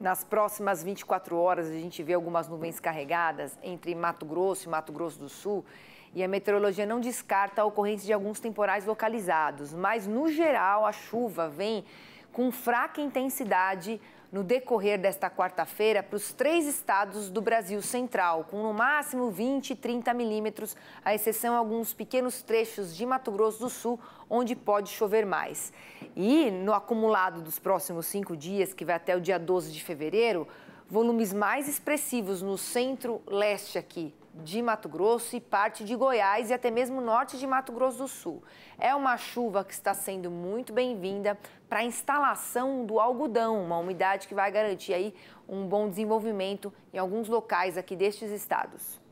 Nas próximas 24 horas, a gente vê algumas nuvens carregadas entre Mato Grosso e Mato Grosso do Sul. E a meteorologia não descarta a ocorrência de alguns temporais localizados. Mas, no geral, a chuva vem com fraca intensidade no decorrer desta quarta-feira para os três estados do Brasil Central, com no máximo 20 e 30 milímetros, à exceção alguns pequenos trechos de Mato Grosso do Sul, onde pode chover mais. E no acumulado dos próximos cinco dias, que vai até o dia 12 de fevereiro, volumes mais expressivos no centro-leste aqui de Mato Grosso e parte de Goiás e até mesmo norte de Mato Grosso do Sul. É uma chuva que está sendo muito bem-vinda para a instalação do algodão, uma umidade que vai garantir aí um bom desenvolvimento em alguns locais aqui destes estados.